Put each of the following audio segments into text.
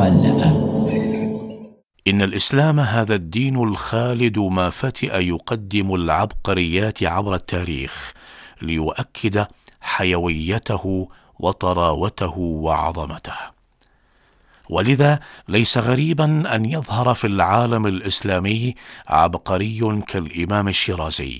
والآن إن الإسلام هذا الدين الخالد ما فتئ يقدم العبقريات عبر التاريخ ليؤكد حيويته وطراوته وعظمته ولذا ليس غريبا ان يظهر في العالم الاسلامي عبقري كالامام الشيرازي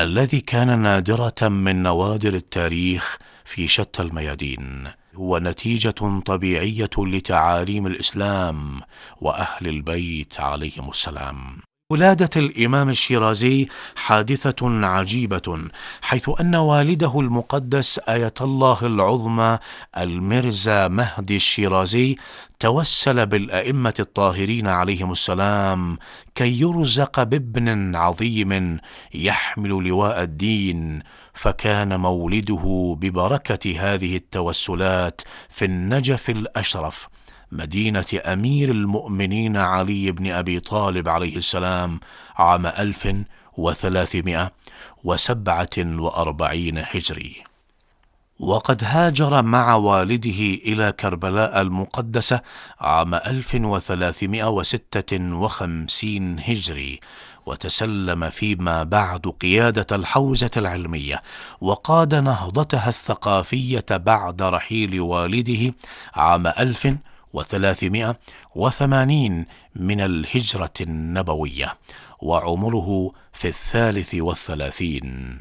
الذي كان نادره من نوادر التاريخ في شتى الميادين هو نتيجه طبيعيه لتعاليم الاسلام واهل البيت عليهم السلام ولادة الإمام الشيرازي حادثة عجيبة حيث أن والده المقدس آية الله العظمى الميرزا مهدي الشيرازي توسل بالأئمة الطاهرين عليهم السلام كي يرزق بابن عظيم يحمل لواء الدين فكان مولده ببركة هذه التوسلات في النجف الأشرف مدينة أمير المؤمنين علي بن أبي طالب عليه السلام عام 1347 هجري وقد هاجر مع والده إلى كربلاء المقدسة عام 1356 هجري وتسلم فيما بعد قيادة الحوزة العلمية وقاد نهضتها الثقافية بعد رحيل والده عام 1000 وثلاثمائة وثمانين من الهجرة النبوية وعمره في الثالث والثلاثين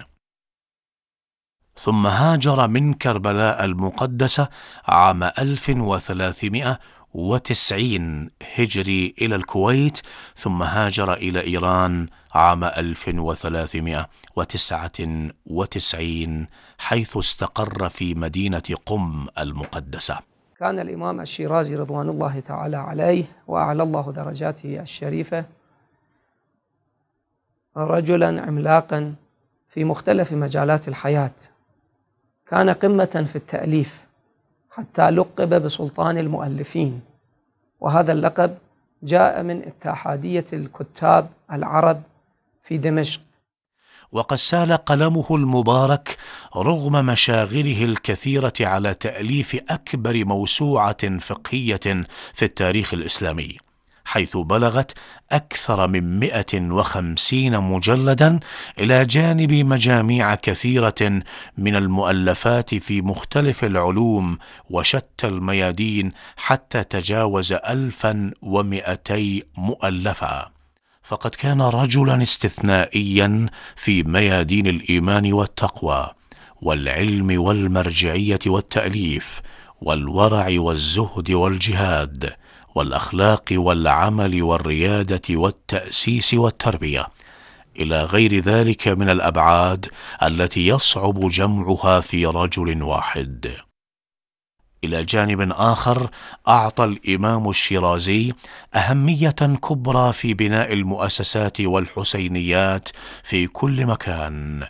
ثم هاجر من كربلاء المقدسة عام 1390 هجري إلى الكويت ثم هاجر إلى إيران عام 1399 حيث استقر في مدينة قم المقدسة كان الإمام الشيرازي رضوان الله تعالى عليه وأعلى الله درجاته الشريفة رجلا عملاقا في مختلف مجالات الحياة كان قمة في التأليف حتى لقب بسلطان المؤلفين وهذا اللقب جاء من اتحادية الكتاب العرب في دمشق وقد سال قلمه المبارك رغم مشاغله الكثيره على تاليف اكبر موسوعه فقهيه في التاريخ الاسلامي حيث بلغت أكثر من 150 مجلدا إلى جانب مجاميع كثيرة من المؤلفات في مختلف العلوم وشتى الميادين حتى تجاوز 1200 مؤلفة فقد كان رجلا استثنائيا في ميادين الايمان والتقوى والعلم والمرجعيه والتاليف والورع والزهد والجهاد والاخلاق والعمل والرياده والتاسيس والتربيه الى غير ذلك من الابعاد التي يصعب جمعها في رجل واحد إلى جانب آخر أعطى الإمام الشيرازي أهمية كبرى في بناء المؤسسات والحسينيات في كل مكان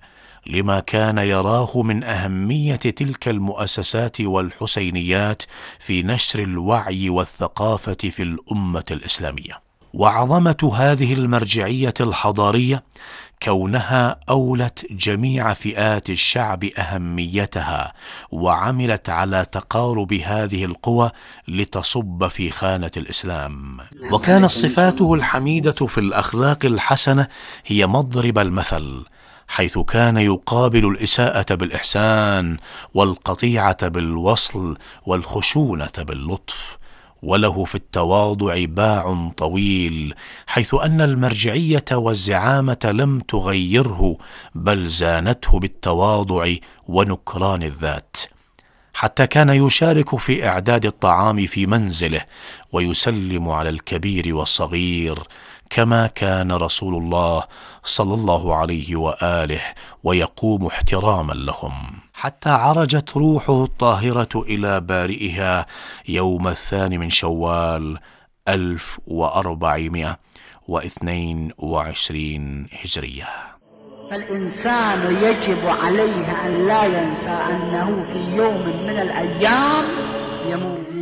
لما كان يراه من أهمية تلك المؤسسات والحسينيات في نشر الوعي والثقافة في الأمة الإسلامية وعظمه هذه المرجعيه الحضاريه كونها اولت جميع فئات الشعب اهميتها وعملت على تقارب هذه القوى لتصب في خانه الاسلام نعم. وكانت صفاته الحميده في الاخلاق الحسنه هي مضرب المثل حيث كان يقابل الاساءه بالاحسان والقطيعه بالوصل والخشونه باللطف وله في التواضع باع طويل حيث ان المرجعيه والزعامه لم تغيره بل زانته بالتواضع ونكران الذات حتى كان يشارك في اعداد الطعام في منزله ويسلم على الكبير والصغير كما كان رسول الله صلى الله عليه واله ويقوم احتراما لهم حتى عرجت روحه الطاهرة إلى بارئها يوم الثاني من شوال ألف وأربعمائة واثنين وعشرين هجرية الإنسان يجب عليه أن لا ينسى أنه في يوم من الأيام يموت